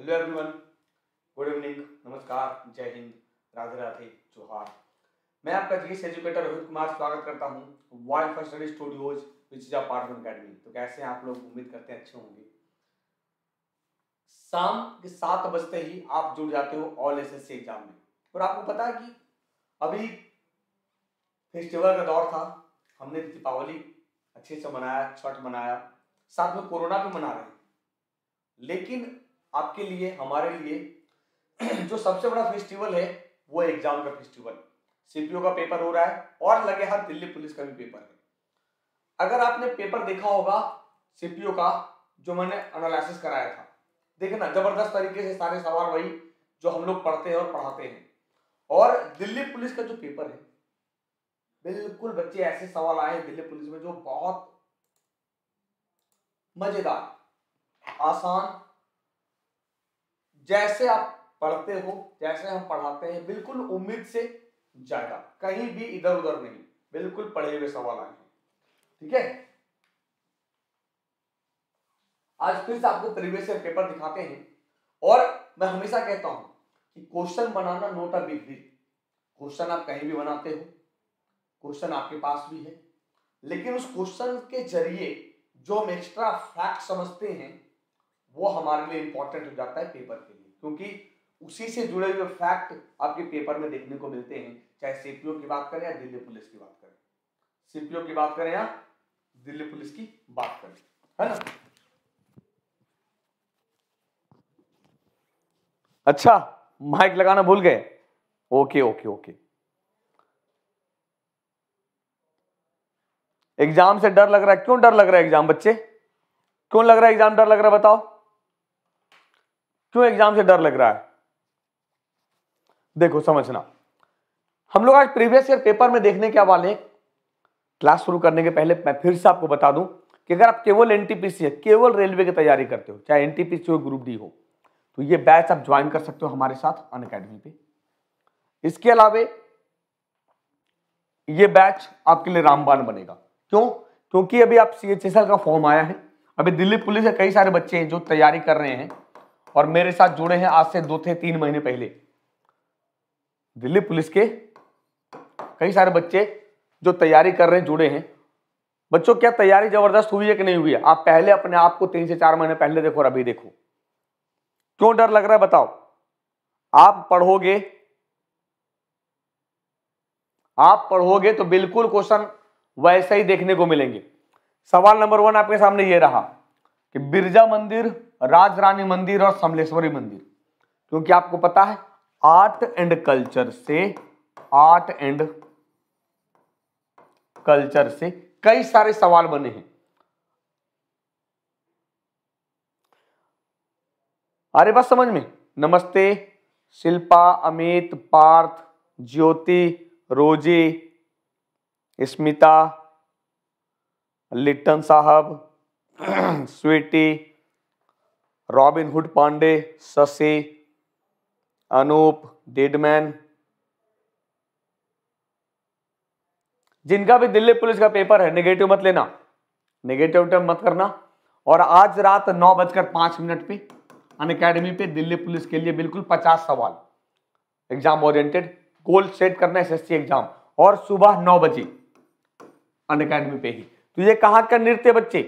Hello everyone good evening नमस्कार जय हिंद राधे राधे जोहार मैं आपका जीएस एजुकेटर रोहित कुमार स्वागत करता हूँ world first study studios which is part academy तो कैसे आप लोग उम्मीद करते हैं अच्छे होंगे शाम के सात बजते ही आप जुड़ जाते हो ऑल एस एस एग्जाम में और आपको पता है कि अभी फेस्टिवल का दौर था हमने दीपावली अच्छे से मनाया छठ मनाया साथ में कोरोना भी मना रहे हैं लेकिन आपके लिए हमारे लिए जो सबसे बड़ा फेस्टिवल है वो एग्जाम का फेस्टिवल सीपीओ का पेपर हो रहा है और लगे हाथ दिल्ली पुलिस का भी पेपर है अगर आपने पेपर देखा होगा सीपीओ का जो मैंने एनालिसिस कराया था ना जबरदस्त तरीके से सारे सवाल वही जो हम लोग पढ़ते हैं और पढ़ाते हैं और दिल्ली पुलिस का जो पेपर है बिल्कुल बच्चे ऐसे सवाल आए दिल्ली पुलिस में जो बहुत मजेदार आसान जैसे आप पढ़ते हो जैसे हम पढ़ाते हैं बिल्कुल उम्मीद से ज्यादा कहीं भी इधर उधर नहीं बिल्कुल पढ़े हुए सवाल आए हैं ठीक है आज फिर से आपको प्रीवियस ईयर पेपर दिखाते हैं और मैं हमेशा कहता हूं कि क्वेश्चन बनाना not a big deal question आप कहीं भी बनाते हो क्वेश्चन आपके पास भी है लेकिन उस क्वेश्चन के जरिए जो हम एक्स्ट्रा फैक्ट समझते हैं वो हमारे लिए इंपॉर्टेंट हो जाता है पेपर के लिए क्योंकि उसी से जुड़े हुए फैक्ट आपके पेपर में देखने को मिलते हैं चाहे सीपीओ की बात करें या दिल्ली पुलिस की बात करें सीपीओ की बात करें या दिल्ली पुलिस की बात करें है ना अच्छा माइक लगाना भूल गए ओके ओके ओके एग्जाम से डर लग रहा है क्यों डर लग रहा है एग्जाम बच्चे क्यों लग रहा है एग्जाम डर लग रहा है बताओ क्यों एग्जाम से डर लग रहा है देखो समझना हम लोग आज प्रीवियस ईयर पेपर में देखने क्या वाले हैं क्लास शुरू करने के पहले मैं फिर से आपको बता दूं कि अगर आप केवल एनटीपीसी केवल रेलवे की तैयारी करते हो चाहे एनटीपीसी हो ग्रुप डी हो तो ये बैच आप ज्वाइन कर सकते हो हमारे साथ अन अकेडमी पे इसके अलावे ये बैच आपके लिए रामबान बनेगा क्यों क्योंकि अभी आप सी का फॉर्म आया है अभी दिल्ली पुलिस के कई सारे बच्चे हैं जो तैयारी कर रहे हैं और मेरे साथ जुड़े हैं आज से दो थे तीन महीने पहले दिल्ली पुलिस के कई सारे बच्चे जो तैयारी कर रहे हैं जुड़े हैं बच्चों क्या तैयारी जबरदस्त हुई है कि नहीं हुई है आप पहले अपने आप को तीन से चार महीने पहले देखो और अभी देखो क्यों डर लग रहा है बताओ आप पढ़ोगे आप पढ़ोगे तो बिल्कुल क्वेश्चन वैसे ही देखने को मिलेंगे सवाल नंबर वन आपके सामने ये रहा कि बिरजा मंदिर राज रानी मंदिर और समलेश्वरी मंदिर क्योंकि आपको पता है आर्ट एंड कल्चर से आर्ट एंड कल्चर से कई सारे सवाल बने हैं अरे बस समझ में नमस्ते शिल्पा अमित पार्थ ज्योति रोजी स्मिता लिट्टन साहब Sweety Robinhood Pandey Shashi Anup Deadman जिनका भी दिल्ली पुलिस का पेपर है नेगेटिव मत लेना नेगेटिव टर्म मत करना और आज रात नौ बजकर पांच मिनट पे अन अकेडमी पे दिल्ली पुलिस के लिए बिल्कुल पचास सवाल एग्जाम ओरिएंटेड गोल सेट करना एसएससी एग्जाम और सुबह नौ बजे अन अकेडमी पे ही तो ये कहा का नृत्य बच्चे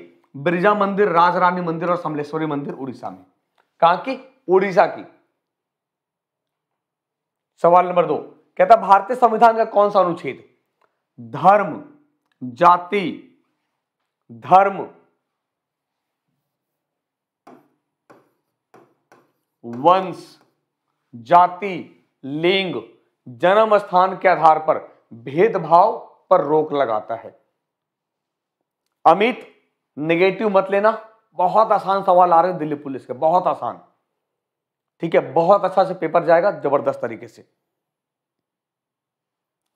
बिरजा मंदिर राजरानी मंदिर और समलेश्वरी मंदिर उड़ीसा में कहा की उड़ीसा की सवाल नंबर दो कहता भारतीय संविधान का कौन सा अनुच्छेद धर्म जाति धर्म वंश जाति लिंग जन्म स्थान के आधार पर भेदभाव पर रोक लगाता है अमित नेगेटिव मत लेना बहुत आसान सवाल आ रहे हैं दिल्ली पुलिस के बहुत आसान ठीक है बहुत अच्छा से पेपर जाएगा जबरदस्त तरीके से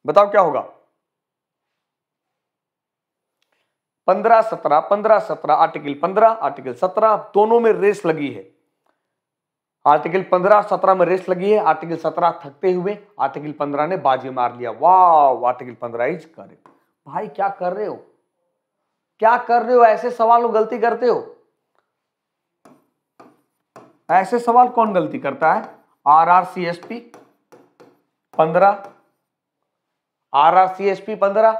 बताओ क्या होगा पंद्रह सत्रह पंद्रह सत्रह आर्टिकल पंद्रह आर्टिकल सत्रह दोनों में रेस लगी है आर्टिकल पंद्रह सत्रह में रेस लगी है आर्टिकल सत्रह थकते हुए आर्टिकल पंद्रह ने बाजी मार लिया वाह आर्टिकल पंद्रह इज करेक्ट भाई क्या कर रहे हो क्या कर रहे हो ऐसे सवाल वो गलती करते हो ऐसे सवाल कौन गलती करता है R R C S P पंद्रह R R C S P पंद्रह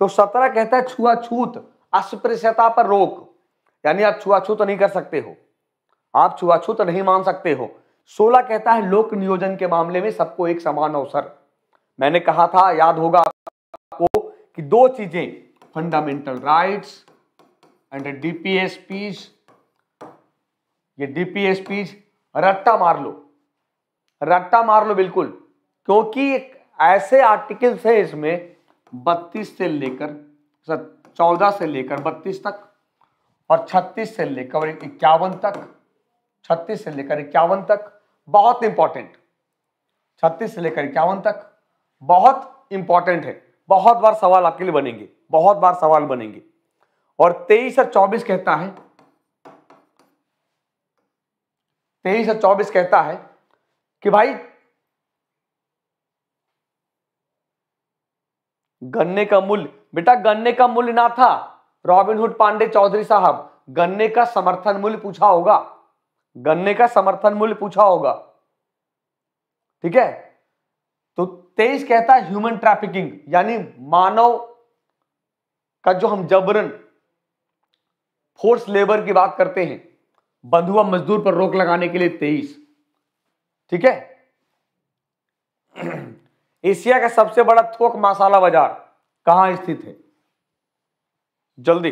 तो सत्रह कहता है छुआछूत अस्पृश्यता पर रोक यानी आप छुआछूत तो नहीं कर सकते हो आप छुआछूत तो नहीं मान सकते हो सोलह कहता है लोक नियोजन के मामले में सबको एक समान अवसर मैंने कहा था याद होगा आपको कि दो चीजें फंडामेंटल राइट्स एंड डीपीएसपीज ये डीपीएसपीज रट्टा मार लो रट्टा मार लो बिल्कुल क्योंकि एक ऐसे आर्टिकल्स हैं इसमें 32 से लेकर सर 14 से लेकर 32 तक और 36 से लेकर इक्यावन तक 36 से लेकर इक्यावन तक बहुत इंपॉर्टेंट 36 से लेकर इक्यावन तक बहुत इंपॉर्टेंट है बहुत बार सवाल आपके लिए बनेंगे बहुत बार सवाल बनेंगे और तेईस और चौबीस कहता है तेईस और चौबीस कहता है कि भाई गन्ने का मूल्य बेटा गन्ने का मूल्य ना था रॉबिनहुड पांडे चौधरी साहब गन्ने का समर्थन मूल्य पूछा होगा गन्ने का समर्थन मूल्य पूछा होगा ठीक है तो तेईस कहता है ह्यूमन ट्रैफिकिंग यानी मानव का जो हम जबरन फोर्स लेबर की बात करते हैं बंधुआ मजदूर पर रोक लगाने के लिए तेईस ठीक है एशिया का सबसे बड़ा थोक मसाला बाजार कहां स्थित है जल्दी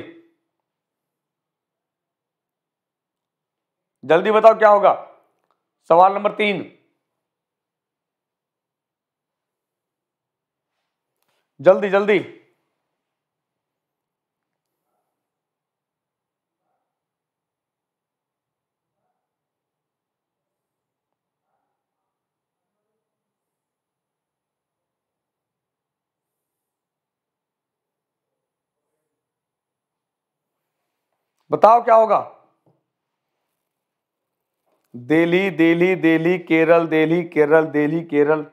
जल्दी बताओ क्या होगा सवाल नंबर तीन जल्दी जल्दी बताओ क्या होगा दिल्ली दिल्ली दिल्ली केरल दिल्ली केरल दिल्ली केरल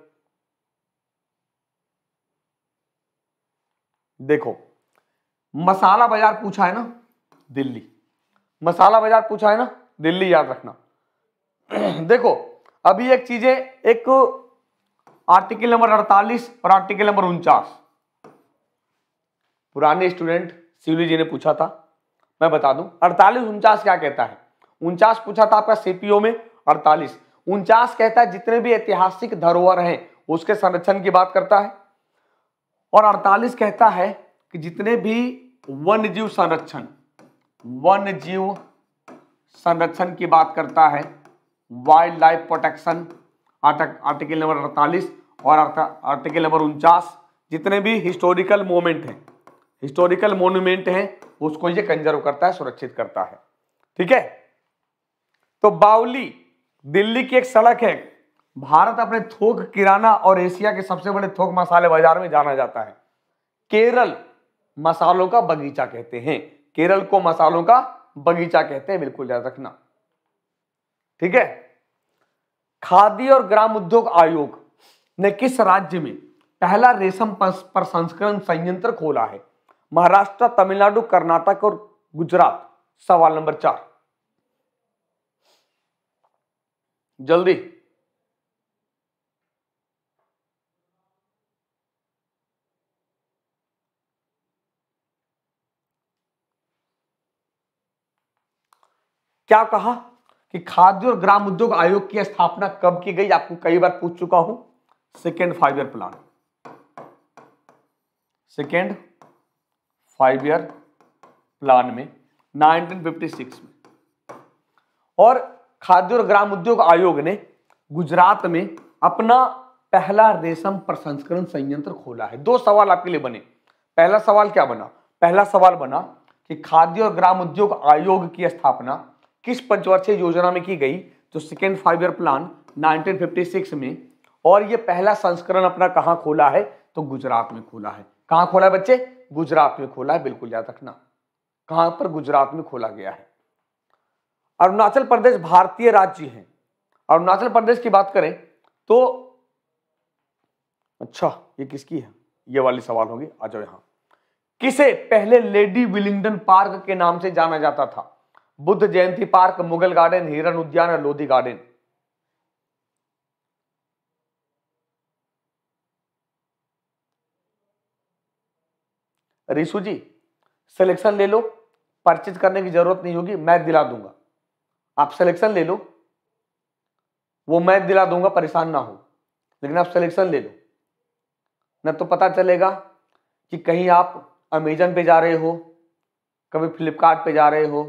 देखो मसाला बाजार पूछा है ना दिल्ली मसाला बाजार पूछा है ना दिल्ली याद रखना देखो अभी एक चीजें एक आर्टिकल नंबर अड़तालीस और आर्टिकल नंबर उनचास पुराने स्टूडेंट शिवली जी ने पूछा था मैं बता दूं अड़तालीस उनचास क्या कहता है उनचास पूछा था आपका सीपीओ में अड़तालीस उनचास कहता है जितने भी ऐतिहासिक धरोहर हैं उसके संरक्षण की बात करता है और 48 कहता है कि जितने भी वन्य जीव संरक्षण वन्य जीव संरक्षण की बात करता है wildlife protection article number अड़तालीस और आर्टिकल नंबर उनचास जितने भी हिस्टोरिकल मोमेंट हैं हिस्टोरिकल मोन्यूमेंट हैं उसको ये कंजर्व करता है सुरक्षित करता है ठीक है तो बाउली दिल्ली की एक सड़क है भारत अपने थोक किराना और एशिया के सबसे बड़े थोक मसाले बाजार में जाना जाता है केरल मसालों का बगीचा कहते हैं केरल को मसालों का बगीचा कहते हैं बिल्कुल याद रखना ठीक है खादी और ग्राम उद्योग आयोग ने किस राज्य में पहला रेशम प्रसंस्करण संयंत्र खोला है महाराष्ट्र तमिलनाडु कर्नाटक और गुजरात सवाल नंबर चार जल्दी क्या कहा कि खाद्य और ग्राम उद्योग आयोग की स्थापना कब की गई आपको कई बार पूछ चुका हूं second five year plan second five year plan में 1956 में और खाद्य और ग्राम उद्योग आयोग ने गुजरात में अपना पहला रेशम प्रसंस्करण संयंत्र खोला है दो सवाल आपके लिए बने पहला सवाल क्या बना पहला सवाल बना कि खाद्य और ग्राम उद्योग आयोग की स्थापना किस पंचवर्षीय योजना में की गई जो सेकेंड फाइव ईयर प्लान 1956 में और ये पहला संस्करण अपना कहाँ खोला है तो गुजरात में खोला है कहाँ खोला है बच्चे गुजरात में खोला है बिल्कुल याद रखना कहाँ पर गुजरात में खोला गया है अरुणाचल प्रदेश भारतीय राज्य है अरुणाचल प्रदेश की बात करें तो अच्छा ये किसकी है ये वाली सवाल होगी आ जाओ यहां किसे पहले लेडी विलिंगडन पार्क के नाम से जाना जाता था बुद्ध जयंती पार्क मुगल गार्डन हिरण उद्यान और लोधी गार्डन रिशु जी सिलेक्शन ले लो परचेज करने की जरूरत नहीं होगी मैं दिला दूंगा आप सिलेक्शन ले लो वो मैं दिला दूंगा परेशान ना हो लेकिन आप सिलेक्शन ले लो न तो पता चलेगा कि कहीं आप अमेजन पे जा रहे हो कभी फ्लिपकार्ट जा रहे हो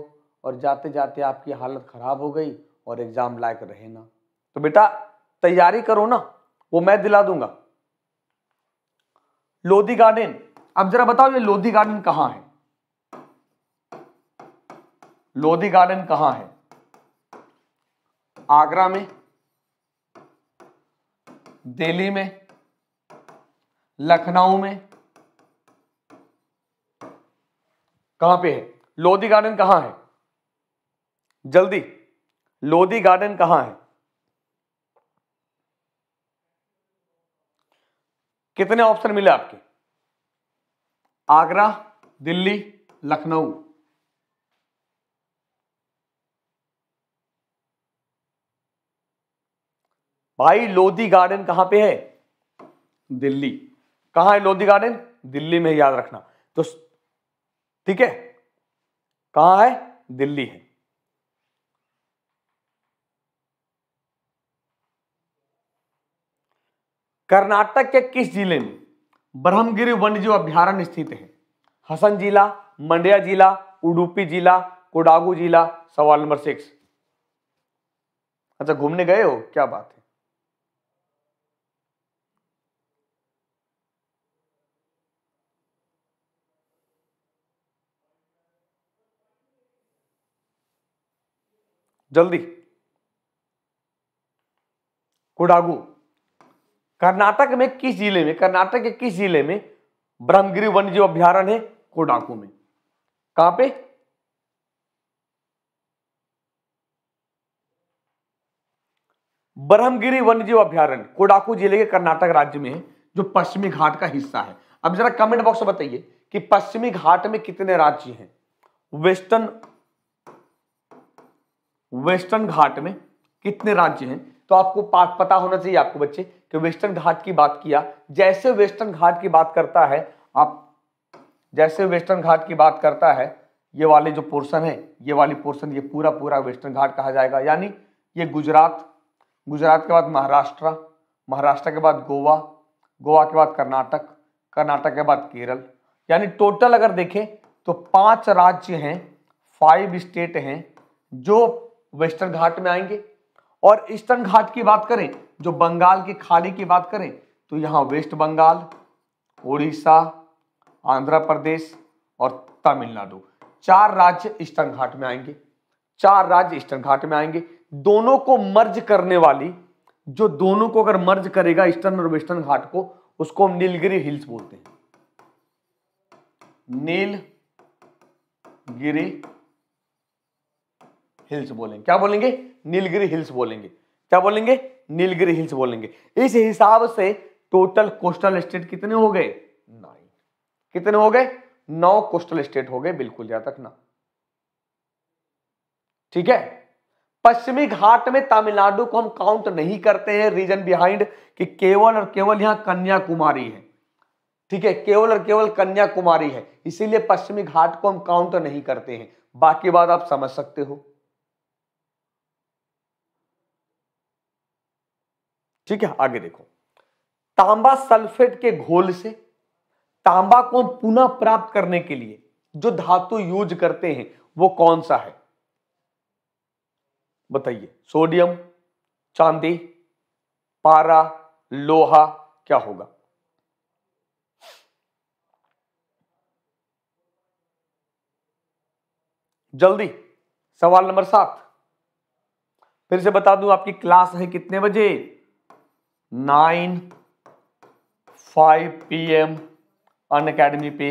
और जाते जाते आपकी हालत ख़राब हो गई और एग्ज़ाम लायक रहे ना तो बेटा तैयारी करो ना वो मैं दिला दूंगा लोधी गार्डन अब जरा बताओ ये लोधी गार्डन कहाँ है लोधी गार्डन कहाँ है आगरा में दिल्ली में लखनऊ में कहां पे है लोधी गार्डन कहां है जल्दी लोधी गार्डन कहां है कितने ऑप्शन मिले आपके आगरा दिल्ली लखनऊ भाई लोधी गार्डन कहां पे है दिल्ली कहां है लोधी गार्डन दिल्ली में याद रखना तो ठीक है कहां है दिल्ली है कर्नाटक के किस जिले में ब्रह्मगिरी वन्यजीव अभ्यारण्य स्थित है हसन जिला मंड्या जिला उडुपी जिला कोडागू जिला सवाल नंबर सिक्स अच्छा घूमने गए हो क्या बात है जल्दी कोडागू कर्नाटक में किस जिले में कर्नाटक के किस जिले में ब्रह्मगिरी वन्य जीव अभ्यारण है कोडाकू में कहां पे ब्रह्मगिरी वन्य जीव अभ्यारण्य कोडाकू जिले के कर्नाटक राज्य में है जो पश्चिमी घाट का हिस्सा है अब जरा कमेंट बॉक्स में बताइए कि पश्चिमी घाट में कितने राज्य हैं वेस्टर्न वेस्टर्न घाट में कितने राज्य हैं तो आपको पता होना चाहिए आपको बच्चे कि वेस्टर्न घाट की बात किया जैसे वेस्टर्न घाट की बात करता है आप जैसे वेस्टर्न घाट की बात करता है ये वाले जो पोर्शन है ये वाली पोर्शन ये पूरा पूरा वेस्टर्न घाट कहा जाएगा यानी ये गुजरात गुजरात के बाद महाराष्ट्र महाराष्ट्र के बाद गोवा गोवा के बाद कर्नाटक कर्नाटक के बाद केरल यानी टोटल अगर देखें तो पांच राज्य हैं फाइव स्टेट हैं जो वेस्टर्न घाट में आएंगे और ईस्टर्न घाट की बात करें जो बंगाल की खाड़ी की बात करें तो यहाँ वेस्ट बंगाल उड़ीसा आंध्र प्रदेश और तमिलनाडु चार राज्य ईस्टर्न घाट में आएंगे चार राज्य ईस्टर्न घाट में आएंगे दोनों को मर्ज करने वाली जो दोनों को अगर मर्ज करेगा ईस्टर्न और वेस्टर्न घाट को उसको हम नीलगिरी हिल्स बोलते हैं नीलगिरी हिल्स बोलेंगे क्या बोलेंगे नीलगिरी हिल्स बोलेंगे क्या बोलेंगे नीलगिरी हिल्स बोलेंगे इस हिसाब से टोटल कोस्टल स्टेट कितने हो गए नाइन कितने हो गए नौ कोस्टल स्टेट हो गए बिल्कुल यहां तक ना ठीक है पश्चिमी घाट में तमिलनाडु को हम काउंट नहीं करते हैं रीजन बिहाइंड कि केवल और केवल यहां कन्याकुमारी है ठीक है केवल और केवल कन्याकुमारी है इसीलिए पश्चिमी घाट को हम काउंट नहीं करते हैं बाकी बात आप समझ सकते हो ठीक है आगे देखो तांबा सल्फेट के घोल से तांबा को पुनः प्राप्त करने के लिए जो धातु यूज करते हैं वो कौन सा है बताइए सोडियम चांदी पारा लोहा क्या होगा जल्दी सवाल नंबर सात फिर से बता दूं आपकी क्लास है कितने बजे nine five P M on academy पे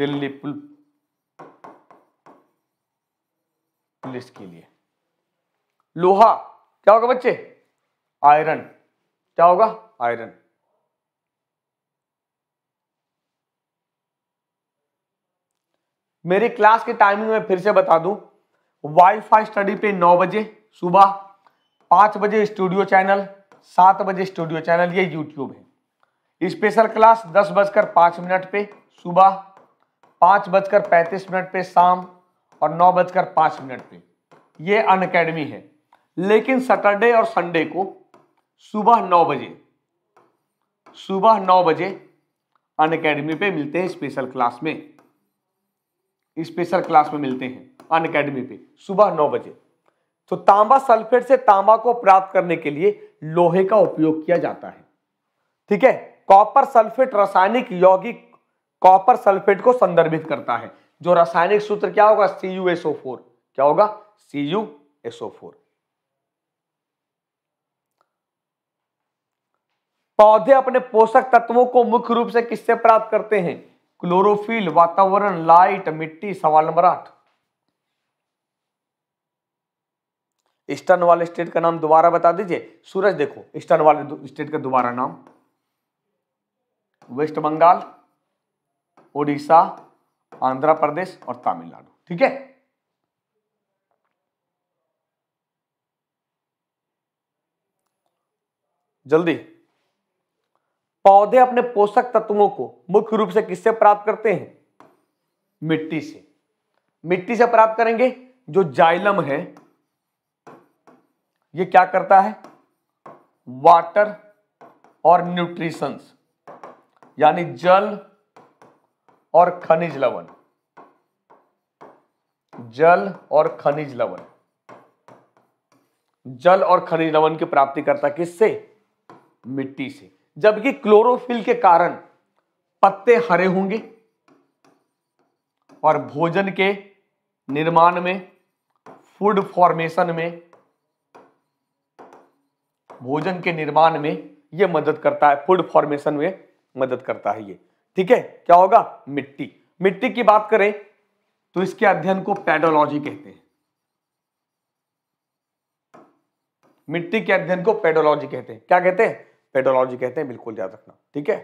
दिल्ली पुलिस के लिए लोहा क्या होगा बच्चे आयरन क्या होगा आयरन मेरी क्लास की टाइमिंग में फिर से बता दूं वाईफाई स्टडी पे 9 बजे सुबह 5 बजे स्टूडियो चैनल सात बजे स्टूडियो चैनल ये यूट्यूब है स्पेशल क्लास दस बजकर पाँच मिनट पे सुबह पाँच बजकर पैंतीस मिनट पे शाम और नौ बजकर पाँच मिनट पे ये अकेडमी है लेकिन सैटरडे और संडे को सुबह नौ बजे सुबह नौ बजे अन अकेडमी पे मिलते हैं स्पेशल क्लास में स्पेशल क्लास में मिलते हैं अन अकेडमी पे सुबह नौ बजे तो तांबा सल्फेट से तांबा को प्राप्त करने के लिए लोहे का उपयोग किया जाता है ठीक है कॉपर सल्फेट रासायनिक यौगिक कॉपर सल्फेट को संदर्भित करता है जो रासायनिक सूत्र क्या होगा सी यू एसओ फोर क्या होगा सी एसओ फोर पौधे अपने पोषक तत्वों को मुख्य रूप से किससे प्राप्त करते हैं क्लोरोफिल वातावरण लाइट मिट्टी सवाल नंबर आठ ईस्टर्न वाले स्टेट का नाम दोबारा बता दीजिए सूरज देखो ईस्टर्न वाले स्टेट का दोबारा नाम वेस्ट बंगाल ओडिशा आंध्र प्रदेश और तमिलनाडु ठीक है जल्दी पौधे अपने पोषक तत्वों को मुख्य रूप से किससे प्राप्त करते हैं मिट्टी से मिट्टी से प्राप्त करेंगे जो जाइलम है ये क्या करता है वाटर और न्यूट्रिशंस यानी जल और खनिज लवण जल और खनिज लवण जल और खनिज लवण की प्राप्ति करता किससे मिट्टी से जबकि क्लोरोफिल के कारण पत्ते हरे होंगे और भोजन के निर्माण में फूड फॉर्मेशन में भोजन के निर्माण में ये मदद करता है फूड फॉर्मेशन में मदद करता है ये ठीक है क्या होगा मिट्टी मिट्टी की बात करें तो इसके अध्ययन को पेडोलॉजी कहते हैं मिट्टी के अध्ययन को पेडोलॉजी कहते हैं क्या कहते हैं पेडोलॉजी कहते हैं बिल्कुल याद रखना ठीक है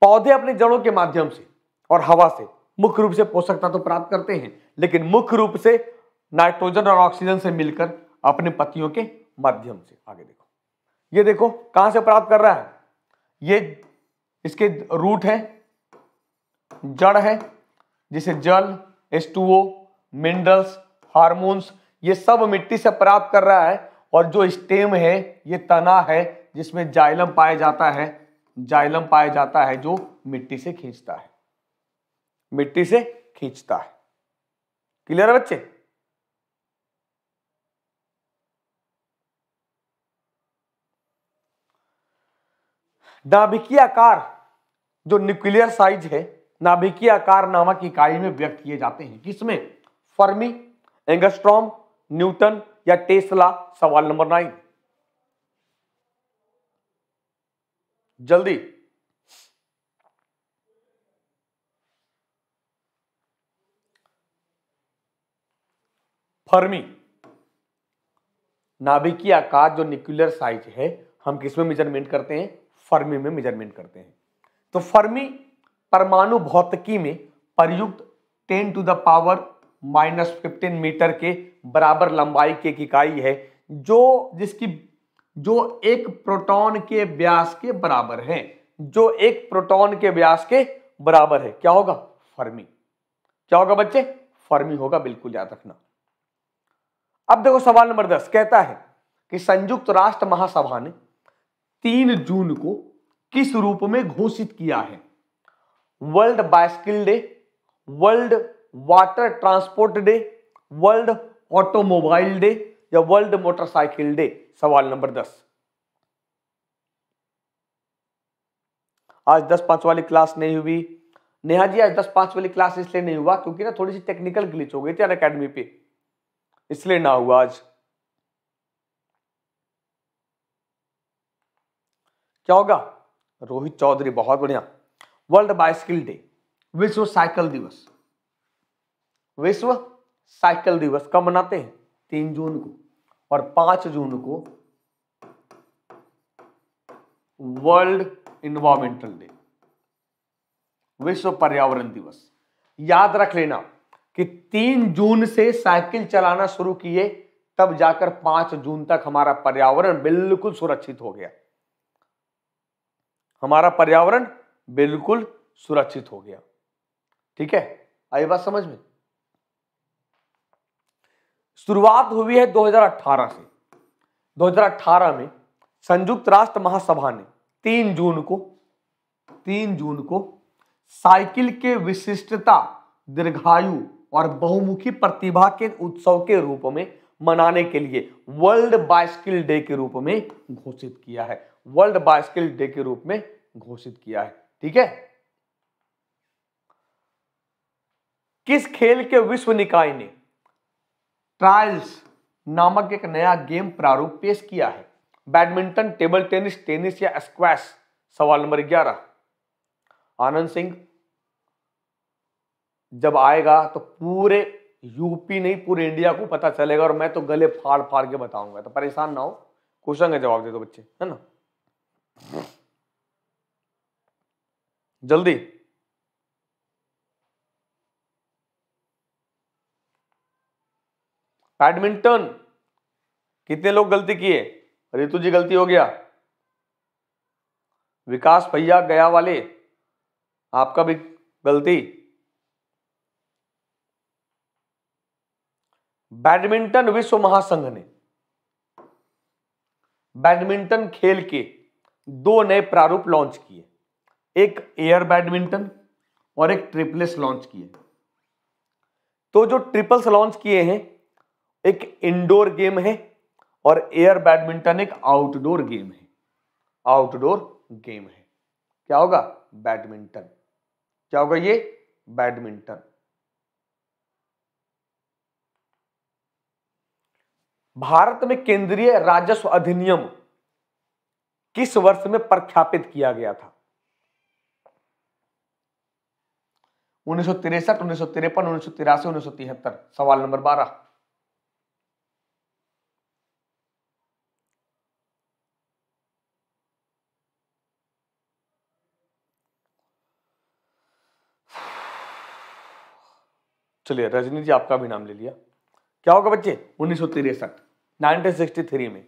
पौधे अपने जड़ों के माध्यम से और हवा से मुख्य रूप से पोषक तत्व तो प्राप्त करते हैं लेकिन मुख्य रूप से नाइट्रोजन और ऑक्सीजन से मिलकर अपने पतियों के माध्यम से आगे देखो ये देखो कहां से प्राप्त कर रहा है ये इसके रूट है जड़ है जिसे जल एस मिनरल्स हार्मोन्स ये सब मिट्टी से प्राप्त कर रहा है और जो स्टेम है ये तना है जिसमें जाइलम पाया जाता है जाइलम पाया जाता है जो मिट्टी से खींचता है मिट्टी से खींचता है क्लियर है बच्चे नाभिकीय आकार जो न्यूक्लियर साइज है नाभिकीय आकार नामक इकाई में व्यक्त किए जाते हैं किसमें फर्मी एंगस्ट्रॉम न्यूटन या टेस्ला सवाल नंबर नाइन जल्दी फर्मी नाभिकीय आकार जो न्यूक्लियर साइज है हम किस में मेजरमेंट करते हैं फर्मी में मेजरमेंट करते हैं तो फर्मी परमाणु भौतिकी में प्रयुक्त 10 to the power minus fifteen metre के बराबर लंबाई की एक इकाई है जो जिसकी जो एक प्रोटॉन के व्यास के बराबर है जो एक प्रोटॉन के व्यास के बराबर है क्या होगा फर्मी क्या होगा बच्चे फर्मी होगा बिल्कुल याद रखना अब देखो सवाल नंबर दस कहता है कि संयुक्त राष्ट्र महासभा ने तीन जून को किस रूप में घोषित किया है world bicycle day world water transport day world automobile day या वर्ल्ड मोटरसाइकिल डे सवाल नंबर दस आज दस पांच वाली क्लास नहीं हुई नेहा जी आज दस पांच वाली क्लास इसलिए नहीं हुआ क्योंकि ना थोड़ी सी टेक्निकल ग्लिच हो गई थी अन अकेडमी पे इसलिए ना हुआ आज क्या होगा रोहित चौधरी बहुत बढ़िया वर्ल्ड बाइस्किल डे विश्व साइकिल दिवस विश्व साइकिल दिवस कब मनाते हैं तीन जून को और पांच जून को वर्ल्ड इन्वायरमेंटल डे विश्व पर्यावरण दिवस याद रख लेना कि तीन जून से साइकिल चलाना शुरू किए तब जाकर पांच जून तक हमारा पर्यावरण बिल्कुल सुरक्षित हो गया हमारा पर्यावरण बिल्कुल सुरक्षित हो गया ठीक है आई बात समझ में शुरुआत हुई है 2018 से 2018 में संयुक्त राष्ट्र महासभा ने तीन जून को तीन जून को साइकिल के विशिष्टता दीर्घायु और बहुमुखी प्रतिभा के उत्सव के रूप में मनाने के लिए वर्ल्ड बाइस्किल डे के रूप में घोषित किया है वर्ल्ड बाइस्किल डे के रूप में घोषित किया है ठीक है किस खेल के विश्व निकाय ने ट्रायल्स नामक एक नया गेम प्रारूप पेश किया है बैडमिंटन टेबल टेनिस टेनिस या स्क्वैश सवाल नंबर ग्यारह आनंद सिंह जब आएगा तो पूरे यूपी नहीं पूरे इंडिया को पता चलेगा और मैं तो गले फाड़ फाड़ के बताऊंगा तो परेशान ना हो क्वेश्चन का जवाब दे दो बच्चे है ना जल्दी बैडमिंटन कितने लोग गलती किए रितु जी गलती हो गया विकास भैया गया वाले आपका भी गलती बैडमिंटन विश्व महासंघ ने बैडमिंटन खेल के दो नए प्रारूप लॉन्च किए एक एयर बैडमिंटन और एक ट्रिपलेस लॉन्च किए तो जो ट्रिपल्स लॉन्च किए हैं एक इंडोर गेम है और एयर बैडमिंटन एक आउटडोर गेम है आउटडोर गेम है क्या होगा बैडमिंटन क्या होगा ये बैडमिंटन भारत में केंद्रीय राजस्व अधिनियम किस वर्ष में प्रख्यापित किया गया था उन्नीस सौ तिरसठ उन्नीस सौ तिरपन उन्नीस सौ तिरासी उन्नीस सौ तिहत्तर सवाल नंबर बारह चलिए रजनी जी आपका भी नाम ले लिया क्या होगा बच्चे उन्नीस सौ तिरसठ 1963 में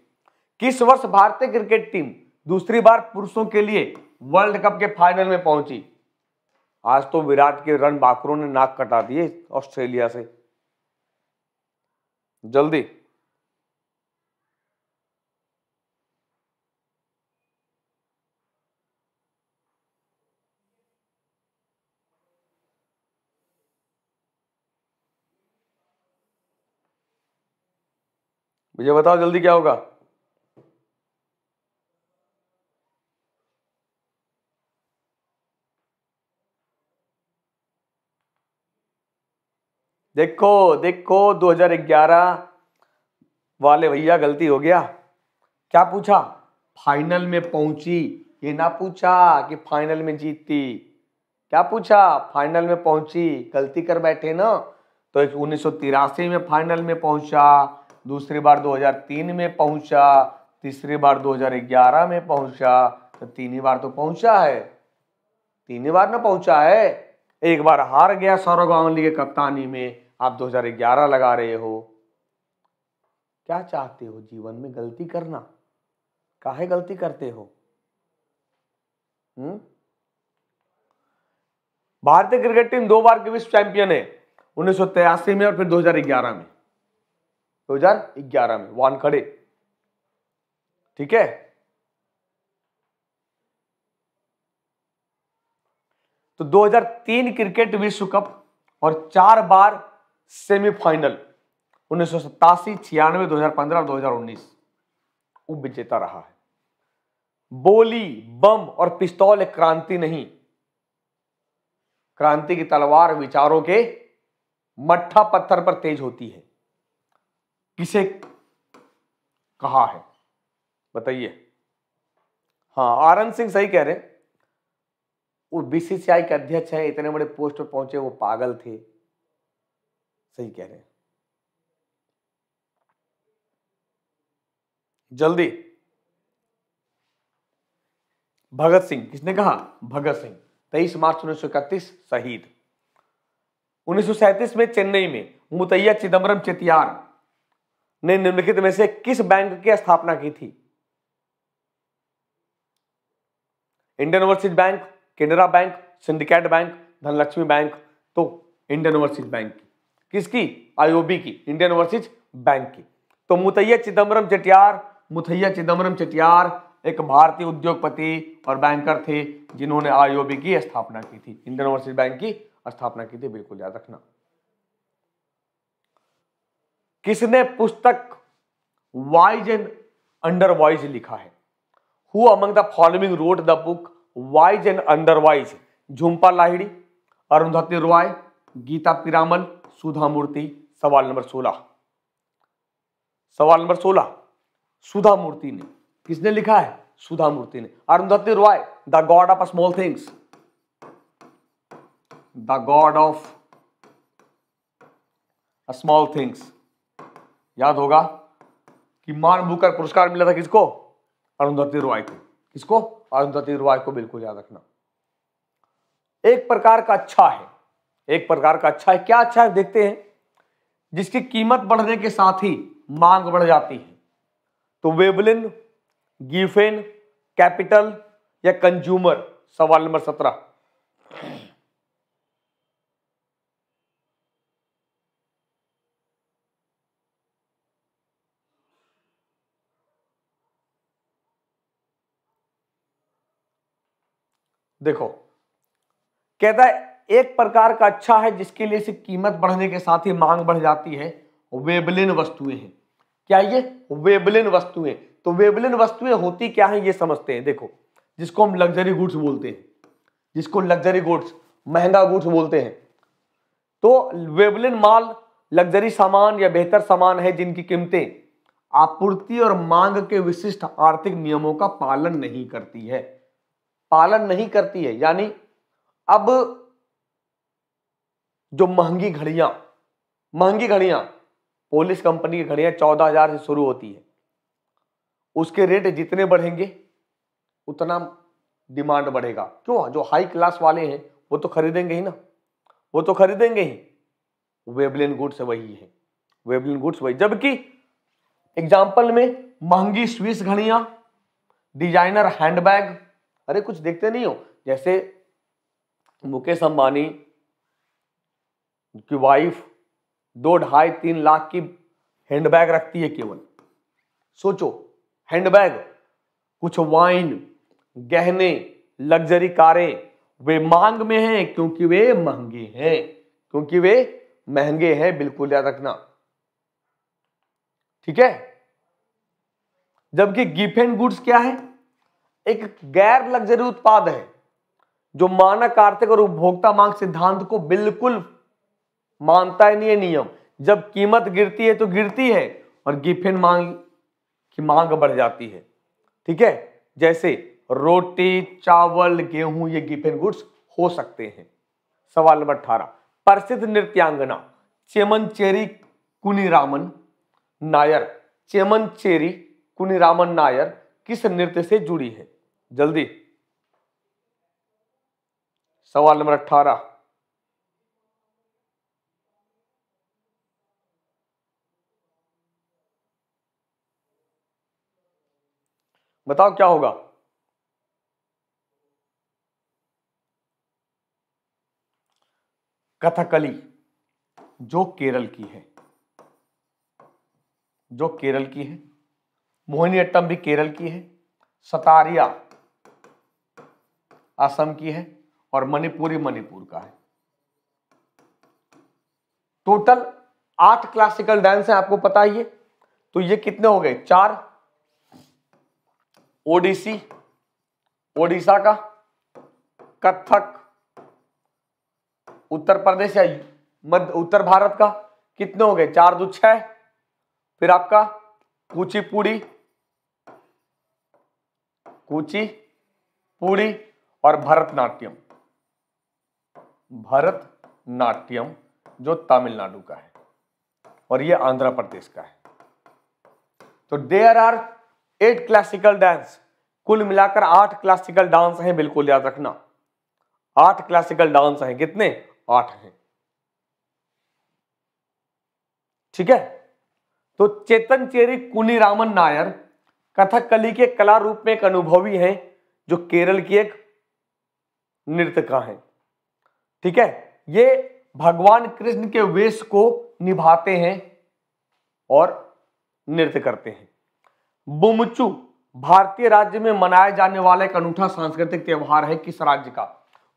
किस वर्ष भारतीय क्रिकेट टीम दूसरी बार पुरुषों के लिए वर्ल्ड कप के फाइनल में पहुंची आज तो विराट के रन बाकरों ने नाक कटा दिए ऑस्ट्रेलिया से जल्दी मुझे बताओ जल्दी क्या होगा देखो देखो 2011 वाले भैया गलती हो गया क्या पूछा फाइनल में पहुंची ये ना पूछा कि फाइनल में जीती क्या पूछा फाइनल में पहुंची गलती कर बैठे ना तो उन्नीस में फाइनल में पहुंचा दूसरी बार 2003 में पहुंचा तीसरी बार 2011 में पहुंचा तो तीन ही बार तो पहुंचा है तीन ही बार ना पहुंचा है एक बार हार गया सौरव गांगुली के कप्तानी में आप 2011 लगा रहे हो क्या चाहते हो जीवन में गलती करना काहे गलती करते हो हम्म? भारतीय क्रिकेट टीम दो बार की विश्व चैंपियन है उन्नीस में और फिर 2011 में 2011 में वानखड़े ठीक है तो 2003 क्रिकेट विश्व कप और चार बार सेमीफाइनल उन्नीस सौ सतासी छियानवे दो हजार पंद्रह दो हजार उन्नीस रहा है बोली बम और पिस्तौल एक क्रांति नहीं क्रांति की तलवार विचारों के मट्ठा पत्थर पर तेज होती है किसे कहा है बताइए हाँ आरन सिंह सही कह रहे वो बीसीसीआई के अध्यक्ष है इतने बड़े पोस्ट पर पहुंचे वो पागल थे सही कह रहे जल्दी भगत सिंह किसने कहा भगत सिंह तेईस मार्च उन्नीस सौ इकतीस शहीद उन्नीस सौ सैंतीस में चेन्नई में मुतैया चिदम्बरम चेतियार ने निम्नलिखित में से किस बैंक की स्थापना की थी Indian Overseas Bank Canara bank Syndicate bank Dhanlaxmi bank तो इंडियन ओवरसीज बैंक की किसकी आईओबी की इंडियन ओवरसीज बैंक की तो मुथैया चिदम्बरम चटियार मुथैया चिदम्बरम चटियार एक भारतीय उद्योगपति और बैंकर थे जिन्होंने आईओबी की स्थापना की थी इंडियन ओवरसीज बैंक की स्थापना की थी बिल्कुल याद रखना किसने पुस्तक वाइज एंड अंडर वाइज लिखा है who among the following wrote the book wise and otherwise Jhumpa Lahiri Arundhati Roy Gita Piramal Sudha Murthy सवाल नंबर सोलह सवाल नंबर सोलह सुधा मूर्ति ने किसने लिखा है सुधा मूर्ति ने Arundhati Roy the god of small things the god of small things याद होगा कि मान बुकर पुरस्कार मिला था किसको अरुंधति रॉय को किसको अरुंधति रॉय को बिल्कुल याद रखना एक प्रकार का अच्छा है एक प्रकार का अच्छा है क्या अच्छा है देखते हैं जिसकी कीमत बढ़ने के साथ ही मांग बढ़ जाती है तो वेबलिन गिफेन कैपिटल या कंज्यूमर सवाल नंबर सत्रह देखो कहता है एक प्रकार का अच्छा है जिसके लिए से कीमत बढ़ने के साथ ही मांग बढ़ जाती है वेबलिन वस्तुएं हैं क्या ये वेबलिन वस्तुएं तो वेबलिन वस्तुएं होती क्या है ये समझते हैं देखो जिसको हम लग्जरी गुड्स बोलते हैं जिसको लग्जरी गुड्स महंगा गुड्स बोलते हैं तो वेबलिन माल लग्जरी सामान या बेहतर सामान है जिनकी कीमतें आपूर्ति और मांग के विशिष्ट आर्थिक नियमों का पालन नहीं करती है पालन नहीं करती है यानी अब जो महंगी घड़ियां महंगी घड़ियां पोलिस कंपनी की घड़ियां चौदह हजार से शुरू होती है उसके रेट जितने बढ़ेंगे उतना डिमांड बढ़ेगा क्यों जो हाई क्लास वाले हैं वो तो खरीदेंगे ही ना वो तो खरीदेंगे ही वेबलिन गुड्स वही है वेबलिन गुड्स वही जबकि एग्जाम्पल में महंगी स्विस घड़ियां डिजाइनर हैंडबैग अरे कुछ देखते नहीं हो जैसे मुकेश अंबानी की वाइफ दो ढाई तीन लाख की हैंडबैग रखती है केवल सोचो हैंडबैग कुछ वाइन गहने लग्जरी कारें वे मांग में हैं क्योंकि वे महंगे हैं क्योंकि वे महंगे हैं बिल्कुल याद रखना ठीक है जबकि गिफ्ट एंड गुड्स क्या है एक गैर लग्जरी उत्पाद है जो मानक आर्थिक और उपभोक्ता मांग सिद्धांत को बिल्कुल मानता ही नहीं है नियम जब कीमत गिरती है तो गिरती है और गिफिन मांग की मांग बढ़ जाती है ठीक है जैसे रोटी चावल गेहूं ये गिफिन गुड्स हो सकते हैं सवाल नंबर अठारह प्रसिद्ध नृत्यांगना चेमन चेरी कुनीरामन नायर चेमन चेरी कुनीरामन नायर किस नृत्य से जुड़ी है जल्दी सवाल नंबर अट्ठारह बताओ क्या होगा कथकली जो केरल की है जो केरल की है मोहिनी अट्टम भी केरल की है सतारिया असम की है और मणिपुरी मणिपुर का है टोटल आठ क्लासिकल डांस है आपको पता है तो ये कितने हो गए चार ओडिसी ओडिशा का कथक उत्तर प्रदेश या मध्य उत्तर भारत का कितने हो गए चार दो छह फिर आपका कुचिपुड़ी कुची और भरतनाट्यम भरतनाट्यम जो तमिलनाडु का है और ये आंध्र प्रदेश का है तो there are eight classical dance कुल मिलाकर आठ क्लासिकल डांस हैं बिल्कुल याद रखना आठ क्लासिकल डांस हैं कितने आठ हैं ठीक है तो चेतन चेरी रामन नायर कथकली के कला रूप में एक अनुभवी हैं जो केरल की एक नृतका हैं ठीक है ये भगवान कृष्ण के वेश को निभाते हैं और नृत्य करते हैं बुमचू भारतीय राज्य में मनाया जाने वाला एक अनूठा सांस्कृतिक त्यौहार है किस राज्य का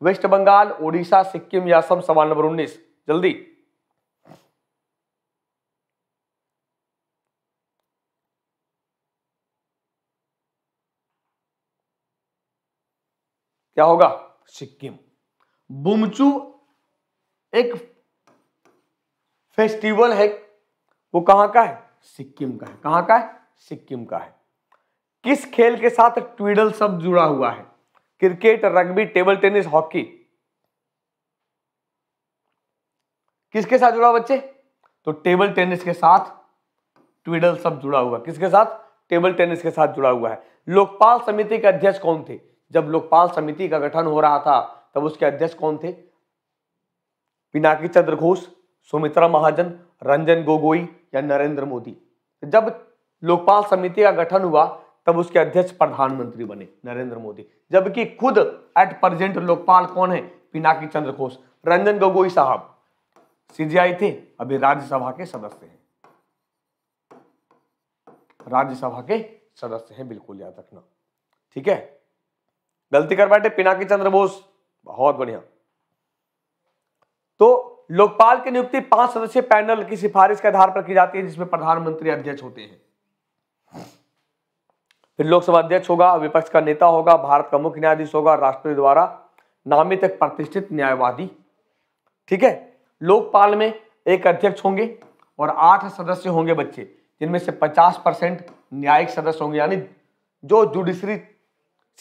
वेस्ट बंगाल ओडिशा सिक्किम या असम सवाल नंबर उन्नीस जल्दी क्या होगा सिक्किम बुमचू एक फेस्टिवल है वो कहां का है सिक्किम का है कहां का है सिक्किम का है किस खेल के साथ ट्विडल सब जुड़ा हुआ है cricket rugby table tennis hockey किसके साथ जुड़ा बच्चे तो टेबल टेनिस के साथ ट्विडल सब जुड़ा हुआ किसके साथ टेबल टेनिस के साथ जुड़ा हुआ है लोकपाल समिति के अध्यक्ष कौन थे जब लोकपाल समिति का गठन हो रहा था तब उसके अध्यक्ष कौन थे पिनाकी चंद्र घोष सुमित्रा महाजन रंजन गोगोई या नरेंद्र मोदी जब लोकपाल समिति का गठन हुआ तब उसके अध्यक्ष प्रधानमंत्री बने नरेंद्र मोदी जबकि खुद एट प्रेजेंट लोकपाल कौन है पिनाकी चंद्र घोष रंजन गोगोई साहब सीजीआई थे अभी राज्यसभा के सदस्य हैं राज्यसभा के सदस्य हैं बिल्कुल याद रखना ठीक है गलती कर बैठे पिनाकी चंद्र बोस बहुत बढ़िया तो लोकपाल की नियुक्ति पांच सदस्यीय पैनल की सिफारिश के आधार पर की जाती है जिसमें प्रधानमंत्री अध्यक्ष होते हैं फिर लोकसभा अध्यक्ष होगा विपक्ष का नेता होगा भारत का मुख्य न्यायाधीश होगा राष्ट्रपति द्वारा नामित एक प्रतिष्ठित न्यायवादी ठीक है लोकपाल में एक अध्यक्ष होंगे और आठ सदस्य होंगे बच्चे जिनमें से पचास परसेंट न्यायिक सदस्य होंगे यानी जो जुडिशरी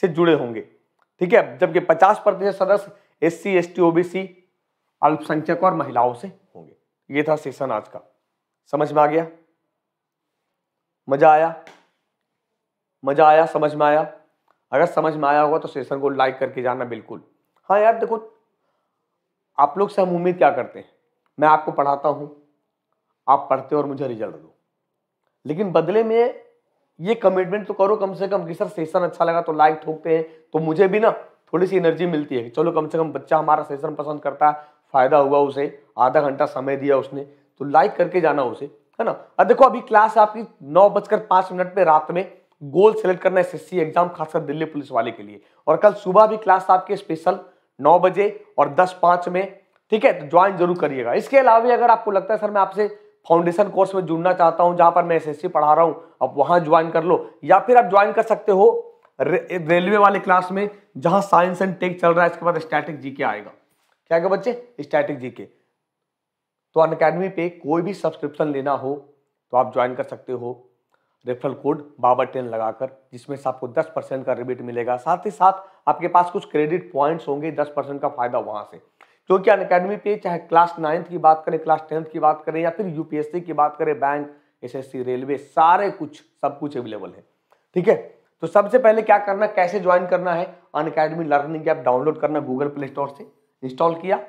से जुड़े होंगे ठीक है जबकि 50 प्रतिशत सदस्य S C S T OBC अल्पसंख्यक और महिलाओं से होंगे ये था सेशन आज का समझ में आ गया मजा आया मजा आया समझ में आया अगर समझ में आया होगा तो सेशन को लाइक करके जाना बिल्कुल हाँ यार देखो आप लोग से हम उम्मीद क्या करते हैं मैं आपको पढ़ाता हूँ आप पढ़ते हो और मुझे रिजल्ट दो लेकिन बदले में ये कमिटमेंट तो करो कम से कम कि सर सेशन अच्छा लगा तो लाइक ठोकते हैं तो मुझे भी ना थोड़ी सी एनर्जी मिलती है चलो कम से कम बच्चा हमारा सेशन पसंद करता है फायदा हुआ उसे आधा घंटा समय दिया उसने तो लाइक करके जाना उसे है ना अब देखो अभी क्लास आपकी नौ बजकर पांच मिनट पे रात में गोल सेलेक्ट करना एस एग्जाम खासकर दिल्ली पुलिस वाले के लिए और कल सुबह भी क्लास आपके स्पेशल नौ बजे और दस पांच में ठीक है तो ज्वाइन जरूर करिएगा इसके अलावा भी अगर आपको लगता है सर मैं आपसे फाउंडेशन कोर्स में जुड़ना चाहता हूं जहां पर मैं एस पढ़ा रहा हूं आप वहां ज्वाइन कर लो या फिर आप ज्वाइन कर सकते हो रे, रेलवे वाले क्लास में जहां साइंस एंड टेक चल रहा है इसके बाद स्टैटिक जीके आएगा क्या क्या बच्चे स्टैटिक जी के तो अन अकेडमी पे कोई भी सब्सक्रिप्शन लेना हो तो आप ज्वाइन कर सकते हो रेफरल कोड बाबर टेन लगाकर जिसमें से आपको 10 परसेंट का रिबेट मिलेगा साथ ही साथ आपके पास कुछ क्रेडिट पॉइंट्स होंगे 10 परसेंट का फायदा वहां से जो कि अनकेडमी पे चाहे क्लास नाइन्थ की बात करें क्लास टेंथ की बात करें या फिर यूपीएससी की बात करें बैंक एसएससी रेलवे सारे कुछ सब कुछ अवेलेबल है ठीक है तो सबसे पहले क्या करना कैसे ज्वाइन करना है Unacademy learning app download करना गूगल प्ले स्टोर से इंस्टॉल किया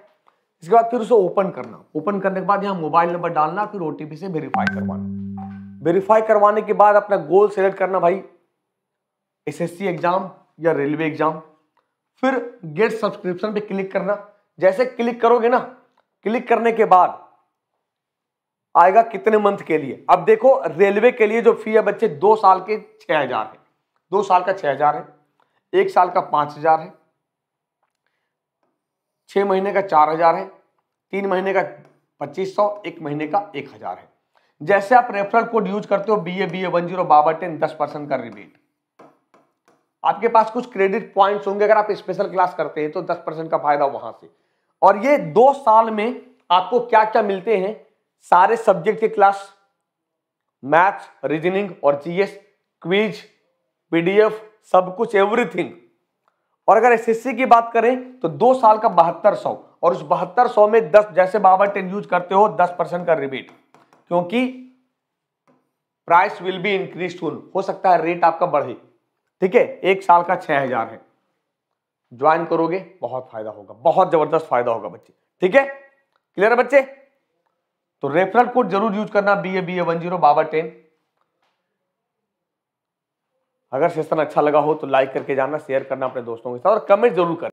इसके बाद फिर उसे ओपन करना ओपन करने के बाद यहाँ मोबाइल नंबर डालना फिर ओटीपी से वेरीफाई करवाना वेरीफाई करवाने के बाद अपना गोल सेलेक्ट करना भाई एसएससी एग्जाम या रेलवे एग्जाम फिर गेट सब्सक्रिप्शन पे क्लिक करना जैसे क्लिक करोगे ना क्लिक करने के बाद आएगा कितने मंथ के लिए अब देखो रेलवे के लिए जो फी है बच्चे दो साल के छह हजार है दो साल का छ हजार है एक साल का पांच हजार है छह महीने का चार हजार है तीन महीने का पच्चीस सौ एक महीने का एक हजार है जैसे आप रेफरल कोड यूज करते हो B A B A one zero बाबा टेन दस परसेंट का रिबेट आपके पास कुछ क्रेडिट पॉइंट्स होंगे अगर आप स्पेशल क्लास करते हैं तो दस परसेंट का फायदा वहां से और ये दो साल में आपको क्या क्या मिलते हैं सारे सब्जेक्ट के क्लास मैथ्स रीजनिंग और जीएस क्विज पीडीएफ सब कुछ एवरीथिंग और अगर एसएससी की बात करें तो दो साल का बहत्तर सौ और उस बहत्तर सौ में दस जैसे बाबा टेन यूज करते हो दस परसेंट का रिबेट क्योंकि प्राइस विल बी इंक्रीज हो सकता है रेट आपका बढ़े ठीक है एक साल का छह हजार है ज्वाइन करोगे बहुत फायदा होगा बहुत जबरदस्त फायदा होगा बच्चे ठीक है क्लियर है बच्चे तो रेफरल कोड जरूर यूज करना B A B A one zero बाबा टेन अगर सेशन अच्छा लगा हो तो लाइक करके जाना शेयर करना अपने दोस्तों के साथ और कमेंट जरूर करना